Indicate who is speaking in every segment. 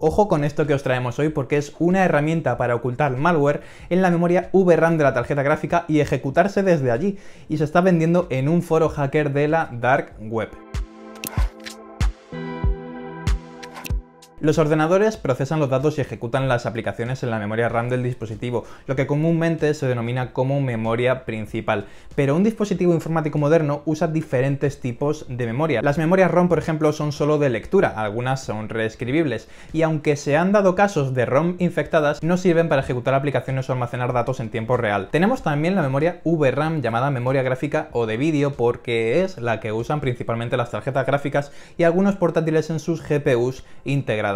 Speaker 1: Ojo con esto que os traemos hoy porque es una herramienta para ocultar malware en la memoria VRAM de la tarjeta gráfica y ejecutarse desde allí y se está vendiendo en un foro hacker de la dark web. Los ordenadores procesan los datos y ejecutan las aplicaciones en la memoria RAM del dispositivo, lo que comúnmente se denomina como memoria principal. Pero un dispositivo informático moderno usa diferentes tipos de memoria. Las memorias ROM, por ejemplo, son solo de lectura, algunas son reescribibles, y aunque se han dado casos de ROM infectadas, no sirven para ejecutar aplicaciones o almacenar datos en tiempo real. Tenemos también la memoria VRAM, llamada memoria gráfica o de vídeo, porque es la que usan principalmente las tarjetas gráficas y algunos portátiles en sus GPUs integrados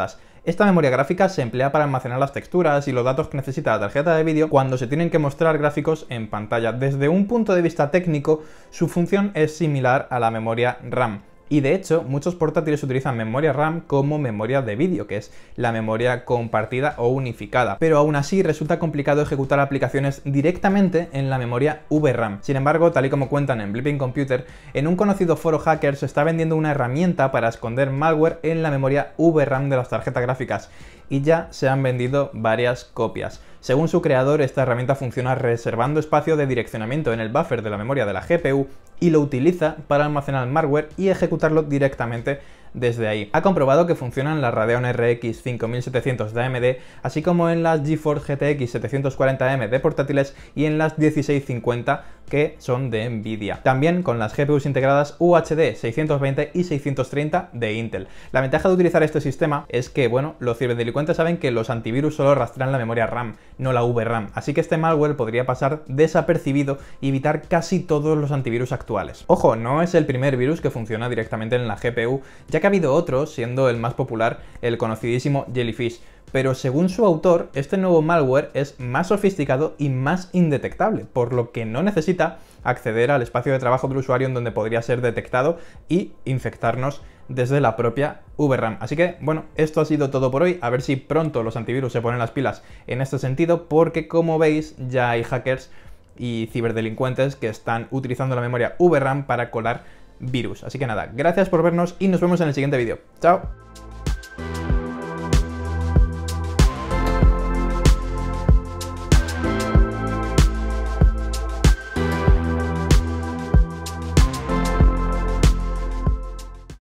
Speaker 1: esta memoria gráfica se emplea para almacenar las texturas y los datos que necesita la tarjeta de vídeo cuando se tienen que mostrar gráficos en pantalla. Desde un punto de vista técnico, su función es similar a la memoria RAM y de hecho muchos portátiles utilizan memoria RAM como memoria de vídeo, que es la memoria compartida o unificada, pero aún así resulta complicado ejecutar aplicaciones directamente en la memoria VRAM. Sin embargo, tal y como cuentan en Blipping Computer, en un conocido foro hacker se está vendiendo una herramienta para esconder malware en la memoria VRAM de las tarjetas gráficas y ya se han vendido varias copias. Según su creador, esta herramienta funciona reservando espacio de direccionamiento en el buffer de la memoria de la GPU y lo utiliza para almacenar el malware y ejecutarlo directamente desde ahí. Ha comprobado que funcionan las Radeon RX 5700 de AMD, así como en las GeForce GTX 740M de portátiles y en las 1650 que son de Nvidia. También con las GPUs integradas UHD 620 y 630 de Intel. La ventaja de utilizar este sistema es que, bueno, los ciberdelincuentes saben que los antivirus solo rastrean la memoria RAM, no la VRAM, así que este malware podría pasar desapercibido y evitar casi todos los antivirus actuales. Ojo, no es el primer virus que funciona directamente en la GPU, ya que ha habido otro, siendo el más popular el conocidísimo Jellyfish, pero según su autor, este nuevo malware es más sofisticado y más indetectable, por lo que no necesita acceder al espacio de trabajo del usuario en donde podría ser detectado y infectarnos desde la propia VRAM. Así que, bueno, esto ha sido todo por hoy. A ver si pronto los antivirus se ponen las pilas en este sentido, porque como veis, ya hay hackers y ciberdelincuentes que están utilizando la memoria VRAM para colar virus. Así que nada, gracias por vernos y nos vemos en el siguiente vídeo. ¡Chao!